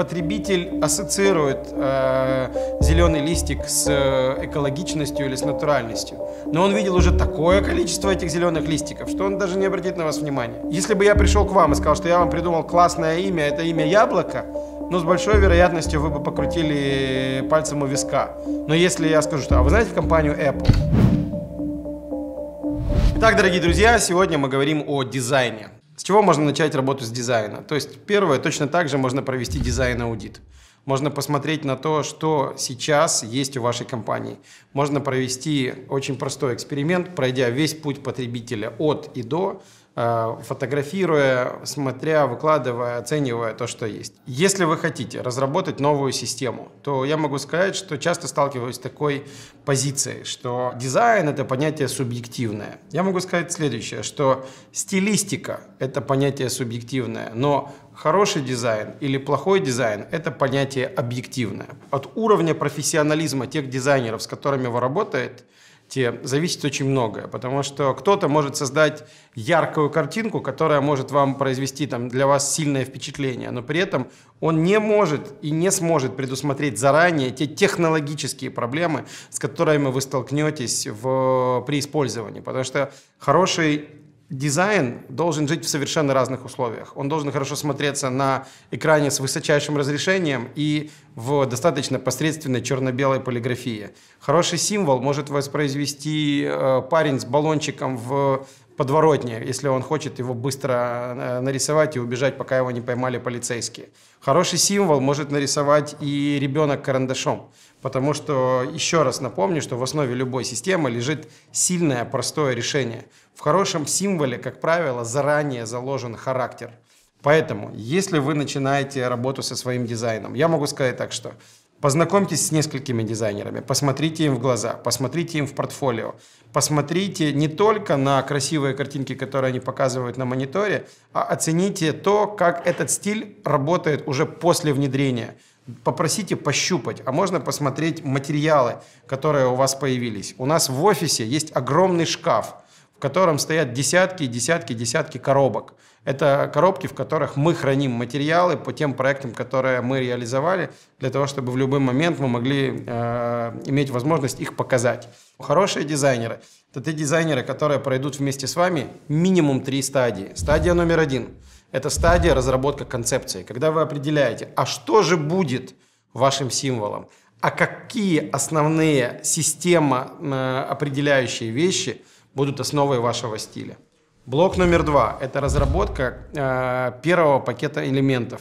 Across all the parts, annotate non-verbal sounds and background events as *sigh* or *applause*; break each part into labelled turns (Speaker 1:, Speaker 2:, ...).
Speaker 1: потребитель ассоциирует э, зеленый листик с э, экологичностью или с натуральностью. Но он видел уже такое количество этих зеленых листиков, что он даже не обратит на вас внимания. Если бы я пришел к вам и сказал, что я вам придумал классное имя, это имя яблоко, но ну, с большой вероятностью вы бы покрутили пальцем у виска. Но если я скажу, что, а вы знаете компанию Apple? Итак, дорогие друзья, сегодня мы говорим о дизайне. С чего можно начать работу с дизайна? То есть первое, точно так же можно провести дизайн-аудит. Можно посмотреть на то, что сейчас есть у вашей компании. Можно провести очень простой эксперимент, пройдя весь путь потребителя от и до, э, фотографируя, смотря, выкладывая, оценивая то, что есть. Если вы хотите разработать новую систему, то я могу сказать, что часто сталкиваюсь с такой позицией, что дизайн — это понятие субъективное. Я могу сказать следующее, что стилистика — это понятие субъективное, но Хороший дизайн или плохой дизайн – это понятие объективное. От уровня профессионализма тех дизайнеров, с которыми вы работаете, зависит очень многое, потому что кто-то может создать яркую картинку, которая может вам произвести там, для вас сильное впечатление, но при этом он не может и не сможет предусмотреть заранее те технологические проблемы, с которыми вы столкнетесь в, при использовании, потому что хороший дизайн должен жить в совершенно разных условиях. Он должен хорошо смотреться на экране с высочайшим разрешением и в достаточно посредственной черно-белой полиграфии. Хороший символ может воспроизвести э, парень с баллончиком в подворотне, если он хочет его быстро э, нарисовать и убежать, пока его не поймали полицейские. Хороший символ может нарисовать и ребенок карандашом. Потому что, еще раз напомню, что в основе любой системы лежит сильное, простое решение. В хорошем символе, как правило, заранее заложен характер. Поэтому, если вы начинаете работу со своим дизайном, я могу сказать так, что Познакомьтесь с несколькими дизайнерами, посмотрите им в глаза, посмотрите им в портфолио, посмотрите не только на красивые картинки, которые они показывают на мониторе, а оцените то, как этот стиль работает уже после внедрения – попросите пощупать, а можно посмотреть материалы, которые у вас появились. У нас в офисе есть огромный шкаф, в котором стоят десятки, десятки, десятки коробок. Это коробки, в которых мы храним материалы по тем проектам, которые мы реализовали, для того, чтобы в любой момент мы могли э, иметь возможность их показать. Хорошие дизайнеры – это те дизайнеры, которые пройдут вместе с вами минимум три стадии. Стадия номер один – это стадия разработка концепции, когда вы определяете, а что же будет вашим символом, а какие основные система э, определяющие вещи будут основой вашего стиля. Блок номер два – это разработка э, первого пакета элементов.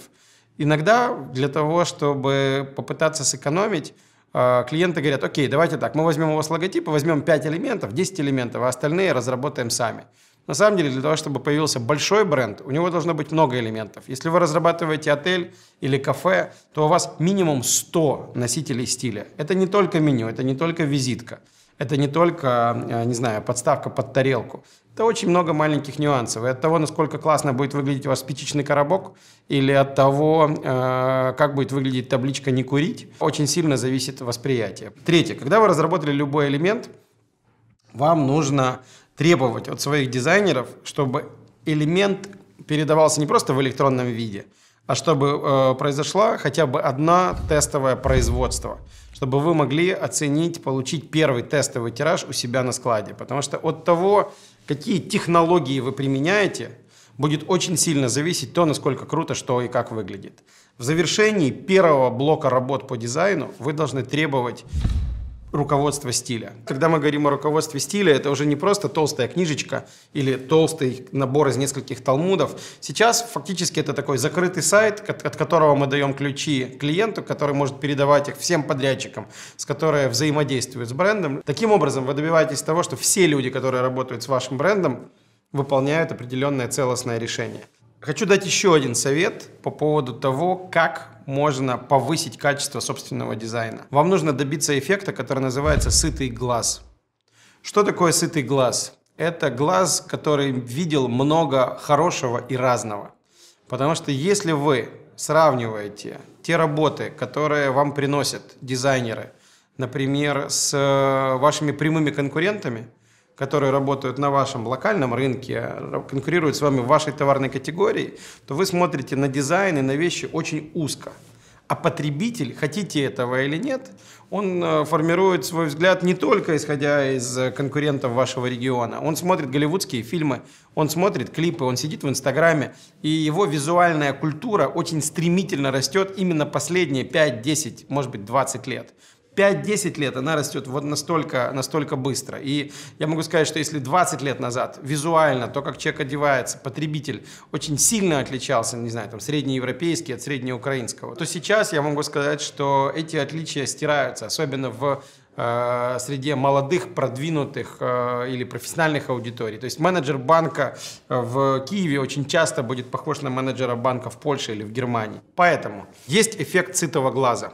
Speaker 1: Иногда для того, чтобы попытаться сэкономить, э, клиенты говорят, окей, давайте так, мы возьмем у вас логотип и возьмем 5 элементов, 10 элементов, а остальные разработаем сами. На самом деле, для того, чтобы появился большой бренд, у него должно быть много элементов. Если вы разрабатываете отель или кафе, то у вас минимум 100 носителей стиля. Это не только меню, это не только визитка. Это не только, э, не знаю, подставка под тарелку. Это очень много маленьких нюансов. И от того, насколько классно будет выглядеть у вас спичечный коробок, или от того, э, как будет выглядеть табличка «Не курить», очень сильно зависит восприятие. Третье. Когда вы разработали любой элемент, вам нужно требовать от своих дизайнеров, чтобы элемент передавался не просто в электронном виде, а чтобы э, произошла хотя бы одна тестовое производство, чтобы вы могли оценить, получить первый тестовый тираж у себя на складе. Потому что от того, какие технологии вы применяете, будет очень сильно зависеть то, насколько круто, что и как выглядит. В завершении первого блока работ по дизайну вы должны требовать руководство стиля. Когда мы говорим о руководстве стиля, это уже не просто толстая книжечка или толстый набор из нескольких талмудов. Сейчас фактически это такой закрытый сайт, от которого мы даем ключи клиенту, который может передавать их всем подрядчикам, с которыми взаимодействуют с брендом. Таким образом, вы добиваетесь того, что все люди, которые работают с вашим брендом, выполняют определенное целостное решение. Хочу дать еще один совет по поводу того, как можно повысить качество собственного дизайна. Вам нужно добиться эффекта, который называется сытый глаз. Что такое сытый глаз? Это глаз, который видел много хорошего и разного. Потому что если вы сравниваете те работы, которые вам приносят дизайнеры, например, с э, вашими прямыми конкурентами – которые работают на вашем локальном рынке, конкурируют с вами в вашей товарной категории, то вы смотрите на дизайн и на вещи очень узко. А потребитель, хотите этого или нет, он э, формирует свой взгляд не только исходя из э, конкурентов вашего региона. Он смотрит голливудские фильмы, он смотрит клипы, он сидит в Инстаграме, и его визуальная культура очень стремительно растет именно последние 5, 10, может быть, 20 лет. 5-10 лет она растет вот настолько, настолько быстро. И я могу сказать, что если 20 лет назад визуально то, как человек одевается, потребитель очень сильно отличался, не знаю, там, среднеевропейский от среднеукраинского, то сейчас я могу сказать, что эти отличия стираются, особенно в э, среди молодых, продвинутых э, или профессиональных аудиторий. То есть менеджер банка э, в Киеве очень часто будет похож на менеджера банка в Польше или в Германии. Поэтому есть эффект сытого глаза.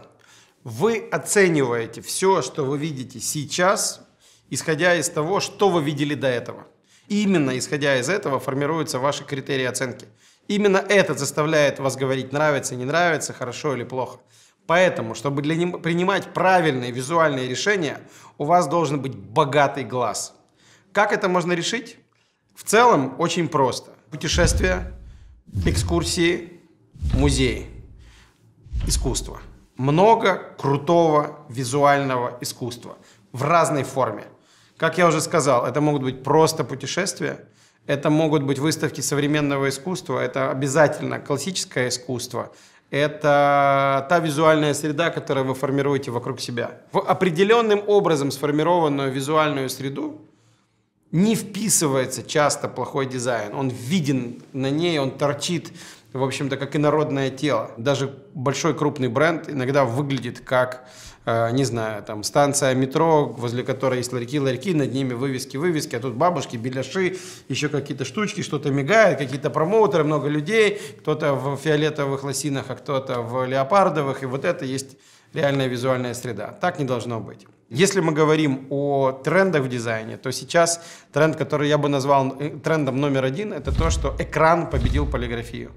Speaker 1: Вы оцениваете все, что вы видите сейчас, исходя из того, что вы видели до этого. Именно исходя из этого формируются ваши критерии оценки. Именно это заставляет вас говорить нравится, не нравится, хорошо или плохо. Поэтому, чтобы для ним принимать правильные визуальные решения, у вас должен быть богатый глаз. Как это можно решить? В целом очень просто. Путешествия, экскурсии, музеи, искусство много крутого визуального искусства в разной форме. Как я уже сказал, это могут быть просто путешествия, это могут быть выставки современного искусства, это обязательно классическое искусство, это та визуальная среда, которую вы формируете вокруг себя. В определенным образом сформированную визуальную среду не вписывается часто плохой дизайн. Он виден на ней, он торчит в общем-то, как инородное тело. Даже большой крупный бренд иногда выглядит как, э, не знаю, там станция метро, возле которой есть ларьки-ларьки, над ними вывески-вывески, а тут бабушки, беляши, еще какие-то штучки, что-то мигает, какие-то промоутеры, много людей, кто-то в фиолетовых лосинах, а кто-то в леопардовых, и вот это есть реальная визуальная среда. Так не должно быть. Если мы говорим о трендах в дизайне, то сейчас тренд, который я бы назвал э, трендом номер один, это то, что экран победил полиграфию.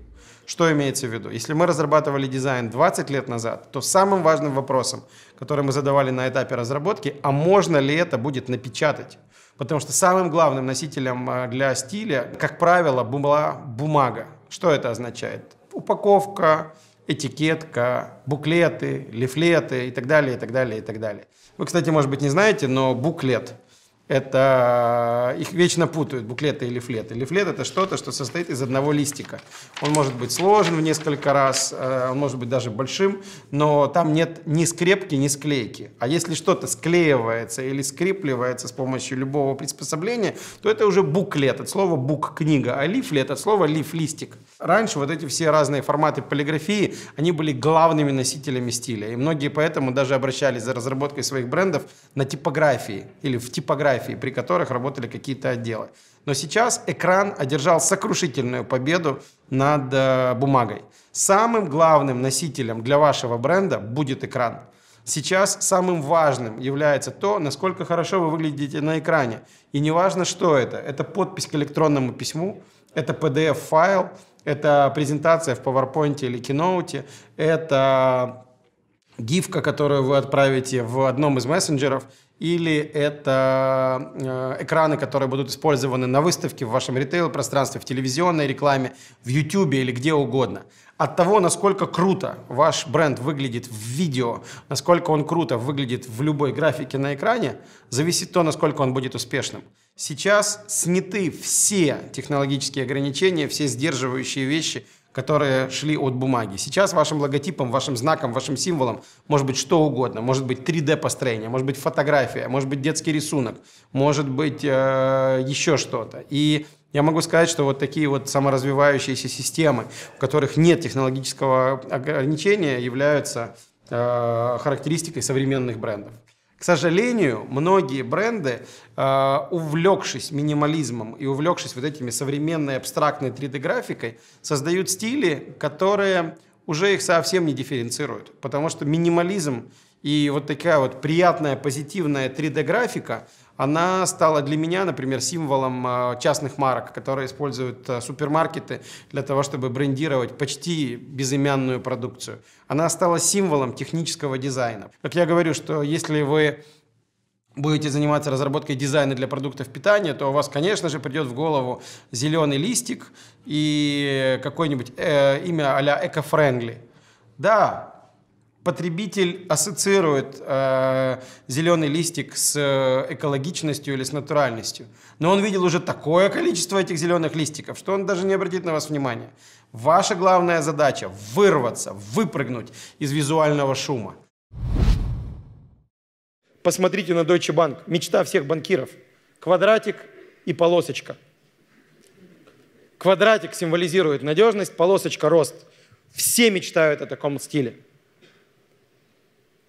Speaker 1: Что имеется в виду? Если мы разрабатывали дизайн 20 лет назад, то самым важным вопросом, который мы задавали на этапе разработки, а можно ли это будет напечатать? Потому что самым главным носителем а, для стиля, как правило, была бумага. Что это означает? Упаковка, этикетка, буклеты, лифлеты и так далее, и так далее, и так далее. Вы, кстати, может быть, не знаете, но буклет – это э, их вечно путают, буклеты и лифлеты. Лифлет – это что-то, что состоит из одного листика. Он может быть сложен в несколько раз, э, он может быть даже большим, но там нет ни скрепки, ни склейки. А если что-то склеивается или скрепливается с помощью любого приспособления, то это уже буклет, от слова «бук» а – книга, а лифлет – от слова «лиф» – листик. Раньше вот эти все разные форматы полиграфии, они были главными носителями стиля, и многие поэтому даже обращались за разработкой своих брендов на типографии или в типографии фотографии, при которых работали какие-то отделы. Но сейчас экран одержал сокрушительную победу над э, бумагой. Самым главным носителем для вашего бренда будет экран. Сейчас самым важным является то, насколько хорошо вы выглядите на экране. И не важно, что это. Это подпись к электронному письму, это PDF-файл, это презентация в PowerPoint или Keynote, это гифка, которую вы отправите в одном из мессенджеров – или это э, экраны, которые будут использованы на выставке, в вашем ритейл-пространстве, в телевизионной рекламе, в YouTube или где угодно. От того, насколько круто ваш бренд выглядит в видео, насколько он круто выглядит в любой графике на экране, зависит то, насколько он будет успешным. Сейчас сняты все технологические ограничения, все сдерживающие вещи – которые шли от бумаги. Сейчас вашим логотипом, вашим знаком, вашим символом может быть что угодно. Может быть 3D-построение, может быть фотография, может быть детский рисунок, может быть э, еще что-то. И я могу сказать, что вот такие вот саморазвивающиеся системы, у которых нет технологического ограничения, являются э, характеристикой современных брендов. К сожалению, многие бренды, э, увлекшись минимализмом и увлекшись вот этими современной абстрактной 3D-графикой, создают стили, которые уже их совсем не дифференцируют. Потому что минимализм и вот такая вот приятная, позитивная 3D-графика, она стала для меня, например, символом а, частных марок, которые используют а, супермаркеты для того, чтобы брендировать почти безымянную продукцию. Она стала символом технического дизайна. Как я говорю, что если вы будете заниматься разработкой дизайна для продуктов питания, то у вас, конечно же, придет в голову зеленый листик и какое-нибудь э, имя а-ля эко-френдли. Да, потребитель ассоциирует э, зеленый листик с э, экологичностью или с натуральностью. Но он видел уже такое количество этих зеленых листиков, что он даже не обратит на вас внимания. Ваша главная задача – вырваться, выпрыгнуть из визуального шума. Посмотрите на Deutsche Bank. Мечта всех банкиров. Квадратик и полосочка. Квадратик символизирует надежность, полосочка – рост. Все мечтают о таком стиле.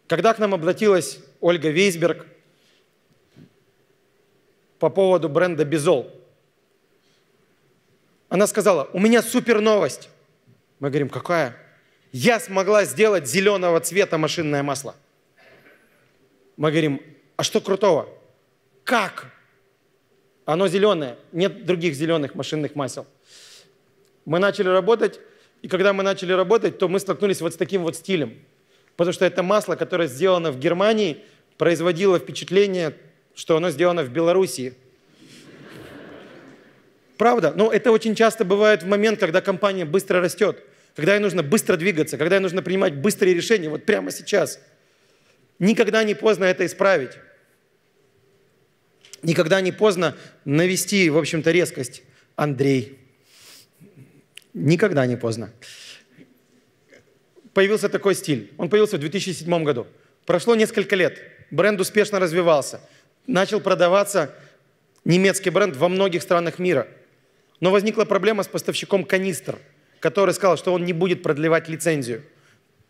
Speaker 1: Когда к нам обратилась Ольга Вейсберг по поводу бренда «Безол», она сказала, у меня супер новость. Мы говорим, какая? Я смогла сделать зеленого цвета машинное масло. Мы говорим, а что крутого? Как? Оно зеленое, нет других зеленых машинных масел. Мы начали работать, и когда мы начали работать, то мы столкнулись вот с таким вот стилем – Потому что это масло, которое сделано в Германии, производило впечатление, что оно сделано в Белоруссии. Правда? Но ну, это очень часто бывает в момент, когда компания быстро растет, когда ей нужно быстро двигаться, когда ей нужно принимать быстрые решения, вот прямо сейчас. Никогда не поздно это исправить. Никогда не поздно навести, в общем-то, резкость. Андрей. Никогда не поздно появился такой стиль. Он появился в 2007 году. Прошло несколько лет. Бренд успешно развивался. Начал продаваться немецкий бренд во многих странах мира. Но возникла проблема с поставщиком канистр, который сказал, что он не будет продлевать лицензию,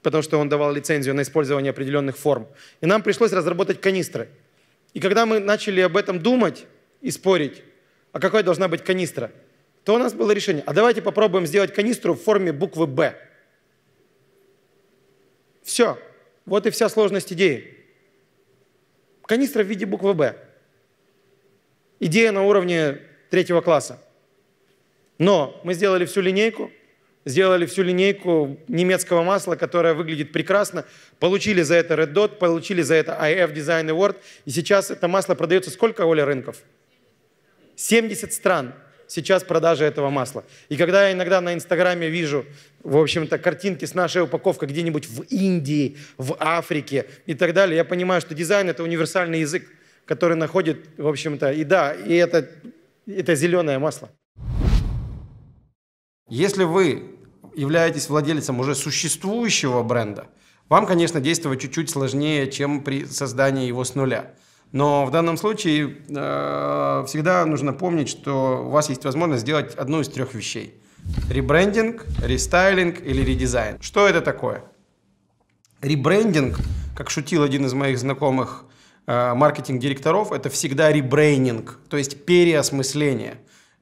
Speaker 1: потому что он давал лицензию на использование определенных форм. И нам пришлось разработать канистры. И когда мы начали об этом думать и спорить, а какой должна быть канистра, то у нас было решение, а давайте попробуем сделать канистру в форме буквы «Б». Все. Вот и вся сложность идеи. Канистра в виде буквы «Б». Идея на уровне третьего класса. Но мы сделали всю линейку, сделали всю линейку немецкого масла, которое выглядит прекрасно, получили за это Red Dot, получили за это IF Design Award, и сейчас это масло продается сколько, Оля, рынков? 70 стран сейчас продажи этого масла. И когда я иногда на Инстаграме вижу, в общем-то, картинки с нашей упаковкой где-нибудь в Индии, в Африке и так далее, я понимаю, что дизайн – это универсальный язык, который находит, в общем-то, и да, и это, это зеленое масло. Если вы являетесь владельцем уже существующего бренда, вам, конечно, действовать чуть-чуть сложнее, чем при создании его с нуля – но в данном случае э, всегда нужно помнить, что у вас есть возможность сделать одну из трех вещей. Ребрендинг, рестайлинг или редизайн. Что это такое? Ребрендинг, как шутил один из моих знакомых э, маркетинг-директоров, это всегда ребрейнинг, то есть переосмысление.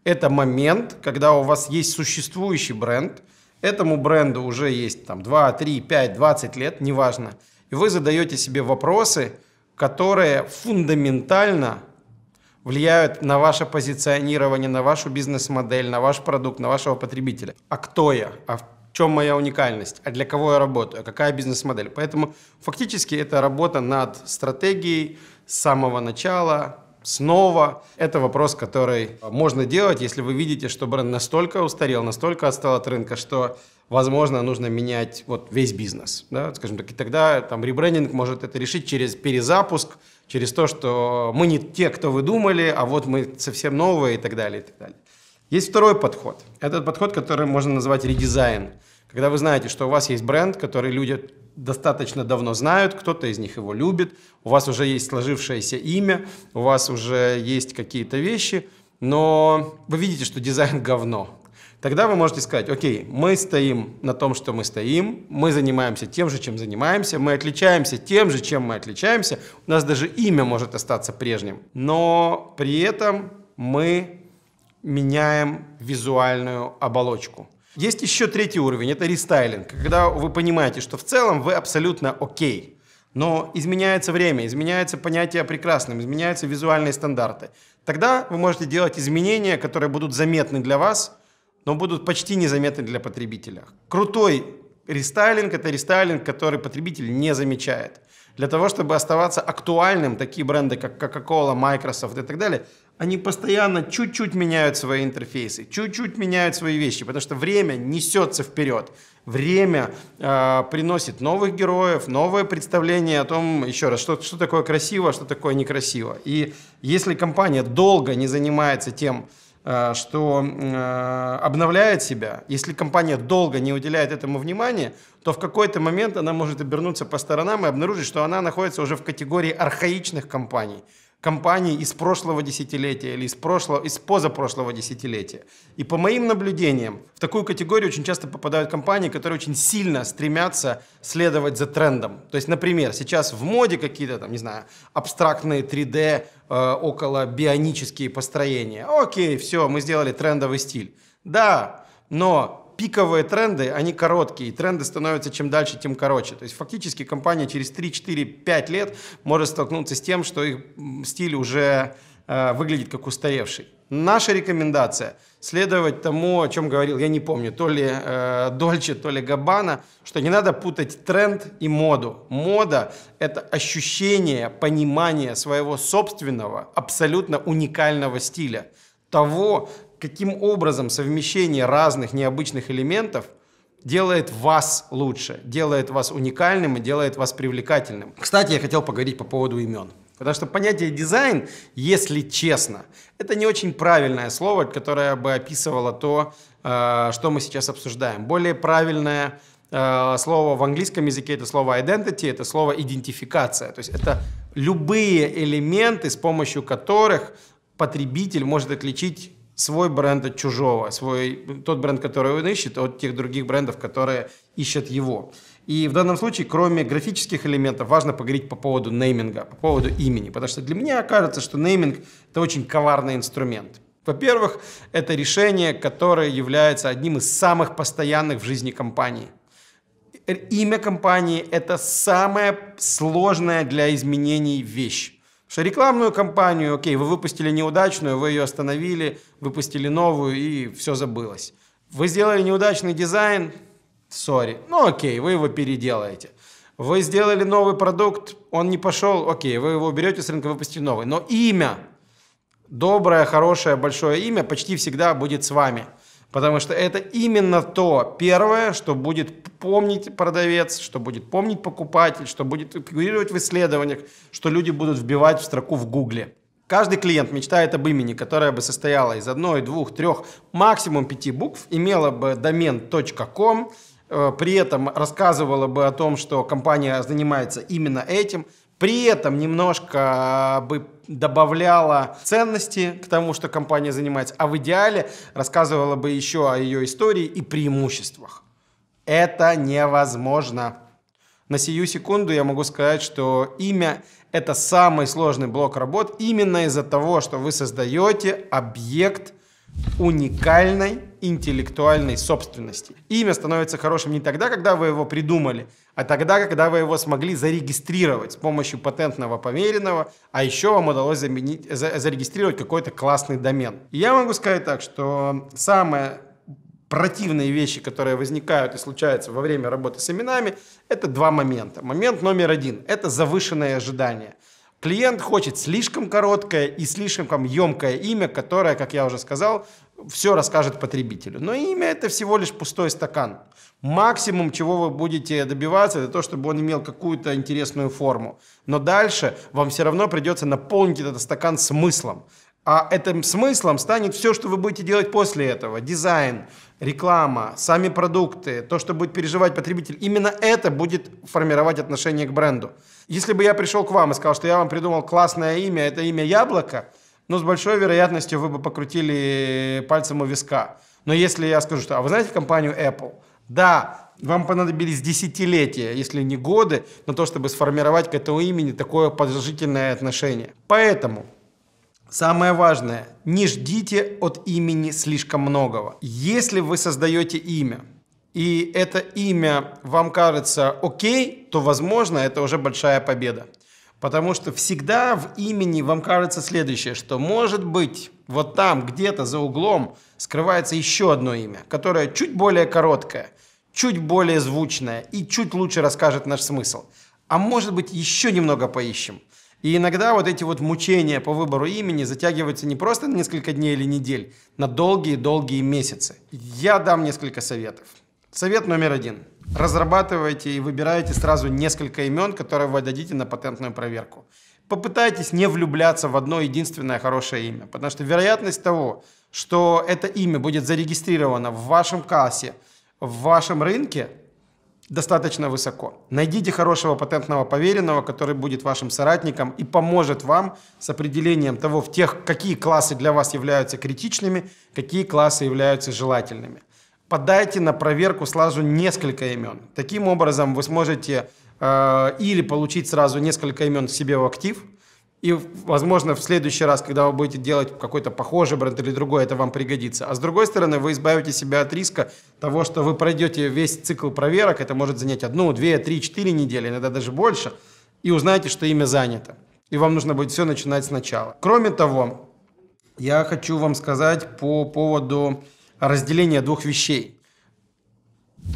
Speaker 1: Это момент, когда у вас есть существующий бренд, этому бренду уже есть там 2, 3, 5, 20 лет, неважно, и вы задаете себе вопросы – которые фундаментально влияют на ваше позиционирование, на вашу бизнес-модель, на ваш продукт, на вашего потребителя. А кто я? А в чем моя уникальность? А для кого я работаю? А какая бизнес-модель? Поэтому фактически это работа над стратегией с самого начала, снова. Это вопрос, который э, можно делать, если вы видите, что бренд настолько устарел, настолько отстал от рынка, что возможно, нужно менять вот весь бизнес, да, скажем так, и тогда там ребрендинг может это решить через перезапуск, через то, что мы не те, кто вы думали, а вот мы совсем новые и так далее, и так далее. Есть второй подход. Этот подход, который можно назвать редизайн. Когда вы знаете, что у вас есть бренд, который люди достаточно давно знают, кто-то из них его любит, у вас уже есть сложившееся имя, у вас уже есть какие-то вещи, но вы видите, что дизайн *laughs* говно. Тогда вы можете сказать, окей, мы стоим на том, что мы стоим, мы занимаемся тем же, чем занимаемся, мы отличаемся тем же, чем мы отличаемся, у нас даже имя может остаться прежним, но при этом мы меняем визуальную оболочку. Есть еще третий уровень, это рестайлинг, когда вы понимаете, что в целом вы абсолютно окей. Но изменяется время, изменяется понятие о прекрасном, изменяются визуальные стандарты. Тогда вы можете делать изменения, которые будут заметны для вас, но будут почти незаметны для потребителя. Крутой рестайлинг – это рестайлинг, который потребитель не замечает. Для того, чтобы оставаться актуальным, такие бренды, как Coca-Cola, Microsoft и так далее, они постоянно чуть-чуть меняют свои интерфейсы, чуть-чуть меняют свои вещи, потому что время несется вперед. Время э, приносит новых героев, новое представление о том, еще раз, что, что такое красиво, а что такое некрасиво. И если компания долго не занимается тем, э, что э, обновляет себя, если компания долго не уделяет этому внимания, то в какой-то момент она может обернуться по сторонам и обнаружить, что она находится уже в категории архаичных компаний – компаний из прошлого десятилетия или из, прошлого, из позапрошлого десятилетия. И по моим наблюдениям, в такую категорию очень часто попадают компании, которые очень сильно стремятся следовать за трендом. То есть, например, сейчас в моде какие-то, там, не знаю, абстрактные 3D, э, около бионические построения. Окей, все, мы сделали трендовый стиль. Да, но пиковые тренды, они короткие, и тренды становятся чем дальше, тем короче. То есть фактически компания через 3-4-5 лет может столкнуться с тем, что их стиль уже э, выглядит как устаревший. Наша рекомендация – следовать тому, о чем говорил, я не помню, то ли э, то ли Габана, что не надо путать тренд и моду. Мода – это ощущение, понимание своего собственного, абсолютно уникального стиля того, каким образом совмещение разных необычных элементов делает вас лучше, делает вас уникальным и делает вас привлекательным. Кстати, я хотел поговорить по поводу имен. Потому что понятие дизайн, если честно, это не очень правильное слово, которое бы описывало то, э, что мы сейчас обсуждаем. Более правильное э, слово в английском языке это слово identity, это слово идентификация. То есть это любые элементы, с помощью которых потребитель может отличить свой бренд от чужого, свой, тот бренд, который он ищет, от тех других брендов, которые ищет его. И в данном случае, кроме графических элементов, важно поговорить по поводу нейминга, по поводу имени, потому что для меня кажется, что нейминг – это очень коварный инструмент. Во-первых, это решение, которое является одним из самых постоянных в жизни компании. Имя компании – это самая сложная для изменений вещь что рекламную кампанию, окей, вы выпустили неудачную, вы ее остановили, выпустили новую и все забылось. Вы сделали неудачный дизайн, сори, ну окей, вы его переделаете. Вы сделали новый продукт, он не пошел, окей, вы его уберете с рынка, выпустили новый. Но имя, доброе, хорошее, большое имя почти всегда будет с вами. Потому что это именно то первое, что будет помнить продавец, что будет помнить покупатель, что будет фигурировать в исследованиях, что люди будут вбивать в строку в Гугле. Каждый клиент мечтает об имени, которое бы состояло из одной, двух, трех, максимум пяти букв, имело бы домен .com, э, при этом рассказывала бы о том, что компания занимается именно этим, при этом немножко э, бы добавляла ценности к тому, что компания занимается, а в идеале рассказывала бы еще о ее истории и преимуществах. Это невозможно. На сию секунду я могу сказать, что имя – это самый сложный блок работ именно из-за того, что вы создаете объект уникальной интеллектуальной собственности. Имя становится хорошим не тогда, когда вы его придумали, а тогда, когда вы его смогли зарегистрировать с помощью патентного померенного, а еще вам удалось заменить, за, зарегистрировать какой-то классный домен. И я могу сказать так, что самое противные вещи, которые возникают и случаются во время работы с именами, это два момента. Момент номер один – это завышенные ожидания. Клиент хочет слишком короткое и слишком емкое имя, которое, как я уже сказал, все расскажет потребителю. Но имя – это всего лишь пустой стакан. Максимум, чего вы будете добиваться, это то, чтобы он имел какую-то интересную форму. Но дальше вам все равно придется наполнить этот стакан смыслом. А этим смыслом станет все, что вы будете делать после этого. Дизайн, реклама, сами продукты, то, что будет переживать потребитель. Именно это будет формировать отношение к бренду. Если бы я пришел к вам и сказал, что я вам придумал классное имя, это имя Яблоко, но ну, с большой вероятностью вы бы покрутили пальцем у виска. Но если я скажу, что, а вы знаете компанию Apple? Да, вам понадобились десятилетия, если не годы, на то, чтобы сформировать к этому имени такое положительное отношение. Поэтому Самое важное, не ждите от имени слишком многого. Если вы создаете имя, и это имя вам кажется окей, то, возможно, это уже большая победа. Потому что всегда в имени вам кажется следующее, что может быть вот там, где-то за углом, скрывается еще одно имя, которое чуть более короткое, чуть более звучное и чуть лучше расскажет наш смысл. А может быть еще немного поищем – и иногда вот эти вот мучения по выбору имени затягиваются не просто на несколько дней или недель, на долгие-долгие месяцы. Я дам несколько советов. Совет номер один. Разрабатывайте и выбирайте сразу несколько имен, которые вы дадите на патентную проверку. Попытайтесь не влюбляться в одно единственное хорошее имя, потому что вероятность того, что это имя будет зарегистрировано в вашем кассе, в вашем рынке, достаточно высоко. Найдите хорошего патентного поверенного, который будет вашим соратником и поможет вам с определением того, в тех, какие классы для вас являются критичными, какие классы являются желательными. Подайте на проверку сразу несколько имен. Таким образом вы сможете э, или получить сразу несколько имен себе в актив – и, возможно, в следующий раз, когда вы будете делать какой-то похожий бренд или другой, это вам пригодится. А с другой стороны, вы избавите себя от риска того, что вы пройдете весь цикл проверок, это может занять одну, две, три, четыре недели, иногда даже больше, и узнаете, что имя занято. И вам нужно будет все начинать сначала. Кроме того, я хочу вам сказать по поводу разделения двух вещей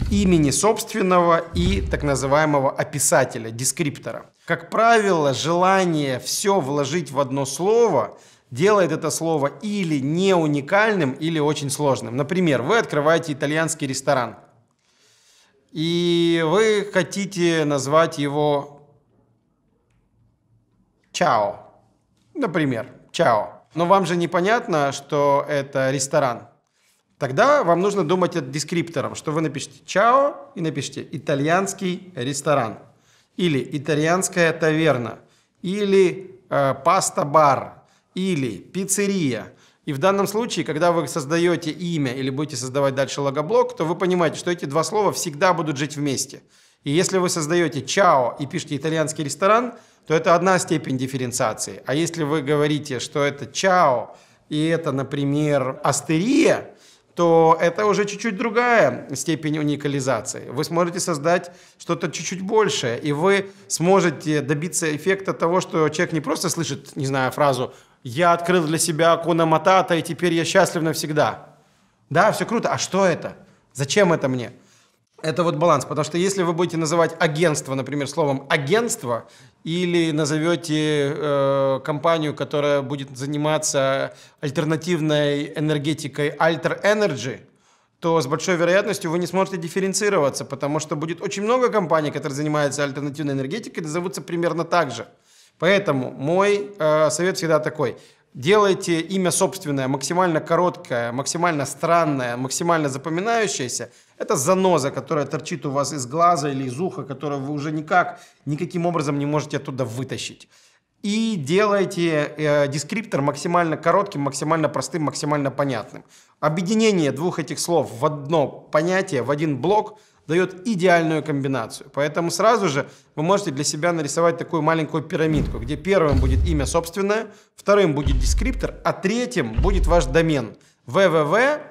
Speaker 1: имени собственного и так называемого описателя, дескриптора. Как правило, желание все вложить в одно слово делает это слово или не уникальным, или очень сложным. Например, вы открываете итальянский ресторан, и вы хотите назвать его «Чао». Например, «Чао». Но вам же непонятно, что это ресторан. Тогда вам нужно думать над дескриптором, что вы напишите «Чао» и напишите «Итальянский ресторан» или итальянская таверна, или э, паста-бар, или пиццерия. И в данном случае, когда вы создаете имя или будете создавать дальше логоблок, то вы понимаете, что эти два слова всегда будут жить вместе. И если вы создаете «чао» и пишете «итальянский ресторан», то это одна степень дифференциации. А если вы говорите, что это «чао», и это, например, «астерия», то это уже чуть-чуть другая степень уникализации. Вы сможете создать что-то чуть-чуть большее, и вы сможете добиться эффекта того, что человек не просто слышит, не знаю, фразу «Я открыл для себя Акуна Матата, и теперь я счастлив навсегда». Да, все круто, а что это? Зачем это мне? Это вот баланс, потому что если вы будете называть агентство, например, словом агентство, или назовете э, компанию, которая будет заниматься альтернативной энергетикой Alter Energy, то с большой вероятностью вы не сможете дифференцироваться, потому что будет очень много компаний, которые занимаются альтернативной энергетикой, назовутся примерно так же. Поэтому мой э, совет всегда такой. Делайте имя собственное максимально короткое, максимально странное, максимально запоминающееся – это заноза, которая торчит у вас из глаза или из уха, которую вы уже никак, никаким образом не можете оттуда вытащить. И делайте э, дескриптор максимально коротким, максимально простым, максимально понятным. Объединение двух этих слов в одно понятие, в один блок дает идеальную комбинацию. Поэтому сразу же вы можете для себя нарисовать такую маленькую пирамидку, где первым будет имя собственное, вторым будет дескриптор, а третьим будет ваш домен www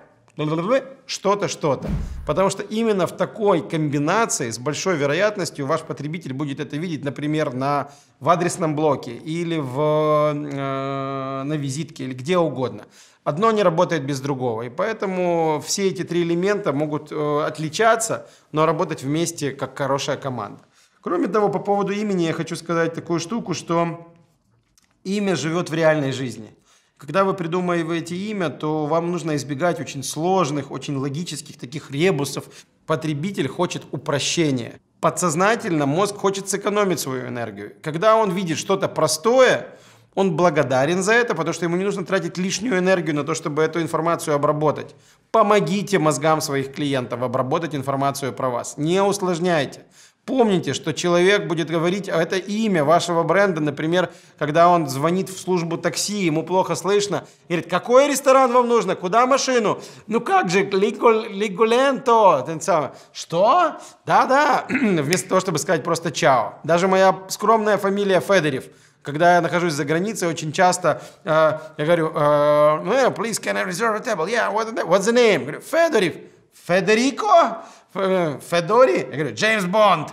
Speaker 1: что-то, что-то. Потому что именно в такой комбинации с большой вероятностью ваш потребитель будет это видеть, например, на, в адресном блоке или в, э, на визитке или где угодно. Одно не работает без другого. И поэтому все эти три элемента могут э, отличаться, но работать вместе как хорошая команда. Кроме того, по поводу имени я хочу сказать такую штуку, что имя живет в реальной жизни. Когда вы придумываете имя, то вам нужно избегать очень сложных, очень логических таких ребусов. Потребитель хочет упрощения. Подсознательно мозг хочет сэкономить свою энергию. Когда он видит что-то простое, он благодарен за это, потому что ему не нужно тратить лишнюю энергию на то, чтобы эту информацию обработать. Помогите мозгам своих клиентов обработать информацию про вас. Не усложняйте. Помните, что человек будет говорить а это имя вашего бренда, например, когда он звонит в службу такси, ему плохо слышно, и говорит, какой ресторан вам нужно, куда машину? Ну как же, лигуленто, что? Да-да, *clears throat* вместо того, чтобы сказать просто чао. Даже моя скромная фамилия Федерев, когда я нахожусь за границей, очень часто э, я говорю, э, well, «Ну, э, please can I reserve a table? Yeah, what, what's the name? Федерев, Федерико? Э, Федори? Я говорю, Джеймс Бонд.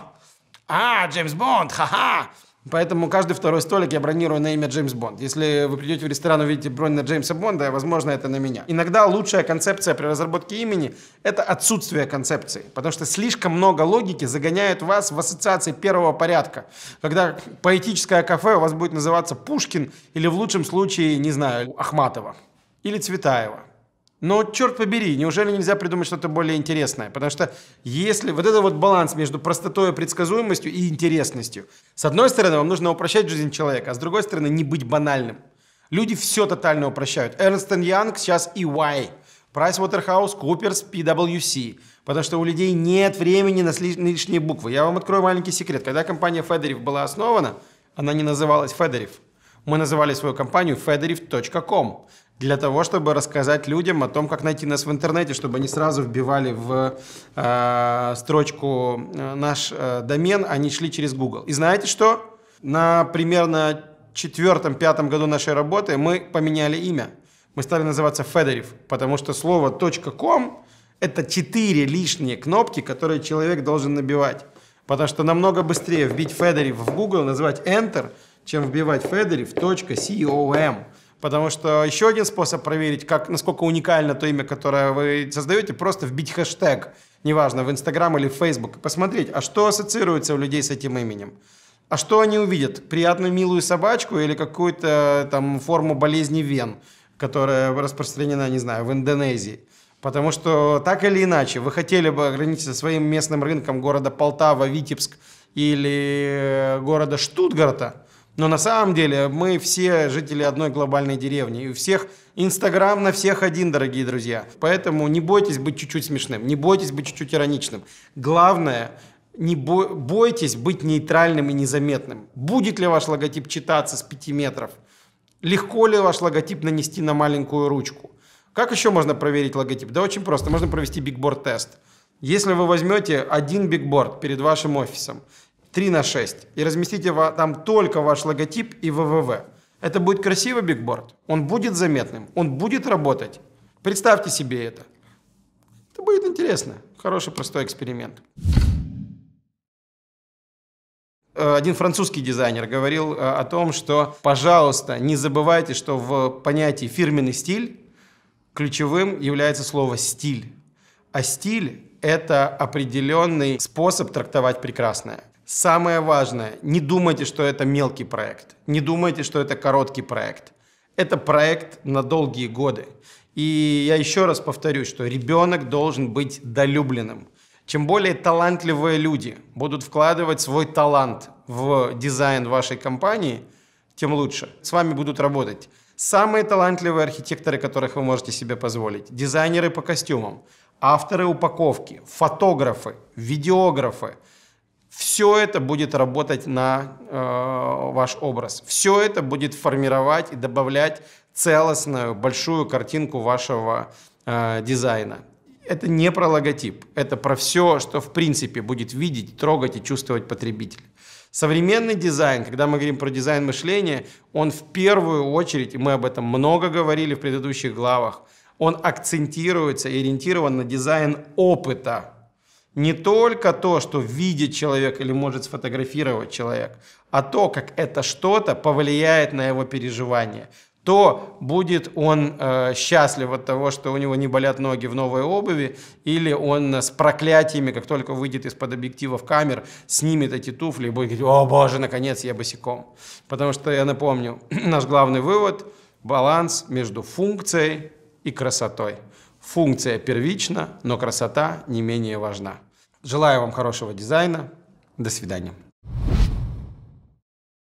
Speaker 1: «А, Джеймс Бонд, ха-ха!» Поэтому каждый второй столик я бронирую на имя Джеймс Бонд. Если вы придете в ресторан и увидите бронь на Джеймса Бонда, возможно, это на меня. Иногда лучшая концепция при разработке имени – это отсутствие концепции. Потому что слишком много логики загоняет вас в ассоциации первого порядка. Когда поэтическое кафе у вас будет называться Пушкин или в лучшем случае, не знаю, Ахматова или Цветаева. Но черт побери, неужели нельзя придумать что-то более интересное? Потому что если вот это вот баланс между простотой и предсказуемостью и интересностью. С одной стороны, вам нужно упрощать жизнь человека, а с другой стороны, не быть банальным. Люди все тотально упрощают. Эрнст Янг сейчас и Y. Pricewaterhouse, Куперс, PwC. Потому что у людей нет времени на лишние буквы. Я вам открою маленький секрет. Когда компания Федерев была основана, она не называлась Федерев. Мы называли свою компанию federif.com для того, чтобы рассказать людям о том, как найти нас в интернете, чтобы они сразу вбивали в э, строчку э, наш э, домен, они шли через Google. И знаете что? На примерно четвертом-пятом году нашей работы мы поменяли имя. Мы стали называться Федорев, потому что слово .com – это четыре лишние кнопки, которые человек должен набивать. Потому что намного быстрее вбить Федорев в Google, назвать Enter, чем вбивать Федорев .com. Потому что еще один способ проверить, как, насколько уникально то имя, которое вы создаете, просто вбить хэштег, неважно, в Инстаграм или в Фейсбук, и посмотреть, а что ассоциируется у людей с этим именем. А что они увидят? Приятную милую собачку или какую-то там форму болезни вен, которая распространена, не знаю, в Индонезии? Потому что так или иначе, вы хотели бы ограничиться своим местным рынком города Полтава, Витебск или э, города Штутгарта – но на самом деле мы все жители одной глобальной деревни. И у всех Инстаграм на всех один, дорогие друзья. Поэтому не бойтесь быть чуть-чуть смешным, не бойтесь быть чуть-чуть ироничным. Главное, не бо... бойтесь быть нейтральным и незаметным. Будет ли ваш логотип читаться с 5 метров? Легко ли ваш логотип нанести на маленькую ручку? Как еще можно проверить логотип? Да очень просто. Можно провести бигборд-тест. Если вы возьмете один бигборд перед вашим офисом 3 на 6 и разместите там только ваш логотип и ВВВ. Это будет красивый бигборд, он будет заметным, он будет работать. Представьте себе это. Это будет интересно. Хороший простой эксперимент. Э, один французский дизайнер говорил э, о том, что, пожалуйста, не забывайте, что в понятии фирменный стиль ключевым является слово стиль. А стиль – это определенный способ трактовать прекрасное. Самое важное, не думайте, что это мелкий проект, не думайте, что это короткий проект. Это проект на долгие годы. И я еще раз повторю, что ребенок должен быть долюбленным. Чем более талантливые люди будут вкладывать свой талант в дизайн вашей компании, тем лучше. С вами будут работать самые талантливые архитекторы, которых вы можете себе позволить, дизайнеры по костюмам, авторы упаковки, фотографы, видеографы – все это будет работать на э, ваш образ. Все это будет формировать и добавлять целостную, большую картинку вашего э, дизайна. Это не про логотип, это про все, что в принципе будет видеть, трогать и чувствовать потребитель. Современный дизайн, когда мы говорим про дизайн мышления, он в первую очередь, и мы об этом много говорили в предыдущих главах, он акцентируется и ориентирован на дизайн опыта не только то, что видит человек или может сфотографировать человек, а то, как это что-то повлияет на его переживания. То будет он э, счастлив от того, что у него не болят ноги в новой обуви, или он с проклятиями, как только выйдет из-под объективов камер, снимет эти туфли и будет говорить, о боже, наконец я босиком. Потому что, я напомню, *clears throat* наш главный вывод – баланс между функцией и красотой. Функция первична, но красота не менее важна. Желаю вам хорошего дизайна. До свидания.